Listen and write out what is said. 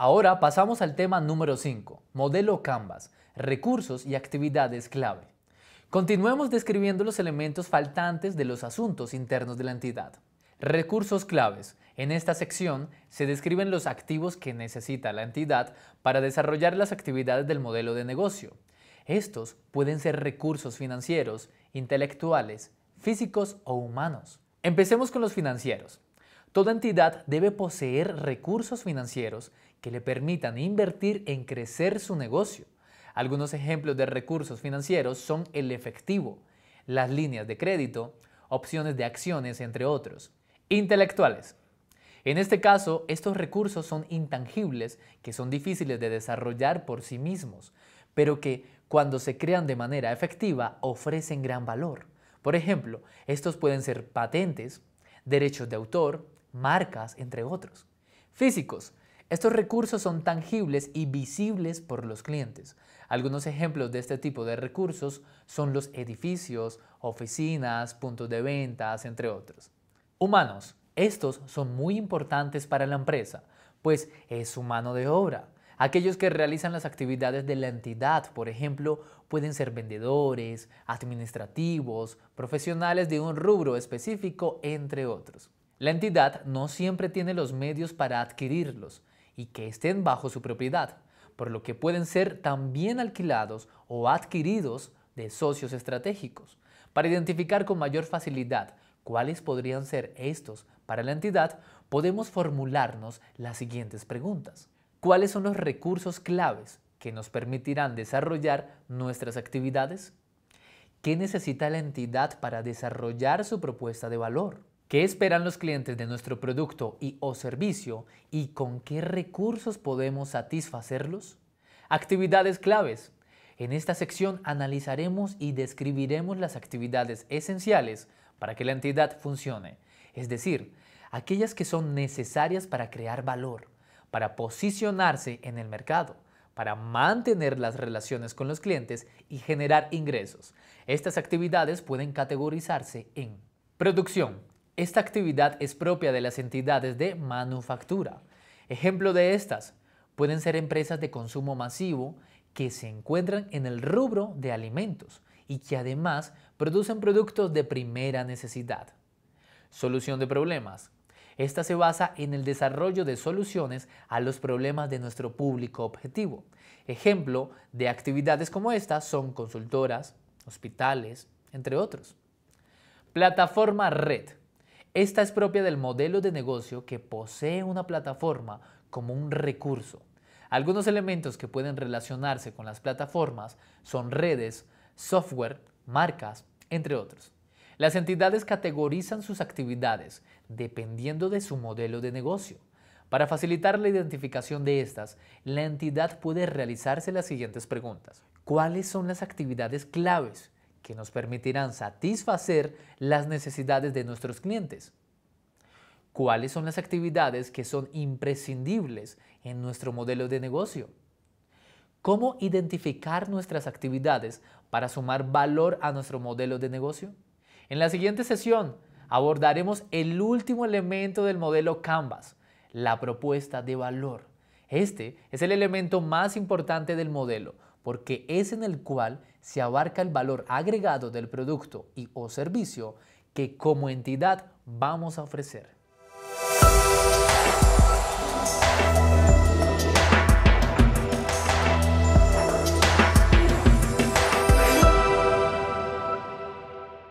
Ahora pasamos al tema número 5, modelo Canvas, recursos y actividades clave. Continuemos describiendo los elementos faltantes de los asuntos internos de la entidad. Recursos claves. En esta sección se describen los activos que necesita la entidad para desarrollar las actividades del modelo de negocio. Estos pueden ser recursos financieros, intelectuales, físicos o humanos. Empecemos con los financieros. Toda entidad debe poseer recursos financieros que le permitan invertir en crecer su negocio. Algunos ejemplos de recursos financieros son el efectivo, las líneas de crédito, opciones de acciones, entre otros. Intelectuales. En este caso, estos recursos son intangibles que son difíciles de desarrollar por sí mismos, pero que, cuando se crean de manera efectiva, ofrecen gran valor. Por ejemplo, estos pueden ser patentes, derechos de autor, marcas, entre otros. Físicos. Estos recursos son tangibles y visibles por los clientes. Algunos ejemplos de este tipo de recursos son los edificios, oficinas, puntos de ventas, entre otros. Humanos. Estos son muy importantes para la empresa, pues es su mano de obra. Aquellos que realizan las actividades de la entidad, por ejemplo, pueden ser vendedores, administrativos, profesionales de un rubro específico, entre otros. La entidad no siempre tiene los medios para adquirirlos y que estén bajo su propiedad, por lo que pueden ser también alquilados o adquiridos de socios estratégicos, para identificar con mayor facilidad cuáles podrían ser estos para la entidad, podemos formularnos las siguientes preguntas. ¿Cuáles son los recursos claves que nos permitirán desarrollar nuestras actividades? ¿Qué necesita la entidad para desarrollar su propuesta de valor? ¿Qué esperan los clientes de nuestro producto y o servicio y con qué recursos podemos satisfacerlos? Actividades claves. En esta sección analizaremos y describiremos las actividades esenciales para que la entidad funcione, es decir, aquellas que son necesarias para crear valor, para posicionarse en el mercado, para mantener las relaciones con los clientes y generar ingresos. Estas actividades pueden categorizarse en producción, esta actividad es propia de las entidades de manufactura. Ejemplo de estas pueden ser empresas de consumo masivo que se encuentran en el rubro de alimentos y que además producen productos de primera necesidad. Solución de problemas. Esta se basa en el desarrollo de soluciones a los problemas de nuestro público objetivo. Ejemplo de actividades como esta son consultoras, hospitales, entre otros. Plataforma Red. Esta es propia del modelo de negocio que posee una plataforma como un recurso. Algunos elementos que pueden relacionarse con las plataformas son redes, software, marcas, entre otros. Las entidades categorizan sus actividades dependiendo de su modelo de negocio. Para facilitar la identificación de estas, la entidad puede realizarse las siguientes preguntas. ¿Cuáles son las actividades claves que nos permitirán satisfacer las necesidades de nuestros clientes. ¿Cuáles son las actividades que son imprescindibles en nuestro modelo de negocio? ¿Cómo identificar nuestras actividades para sumar valor a nuestro modelo de negocio? En la siguiente sesión abordaremos el último elemento del modelo Canvas, la propuesta de valor. Este es el elemento más importante del modelo, porque es en el cual se abarca el valor agregado del producto y o servicio que como entidad vamos a ofrecer.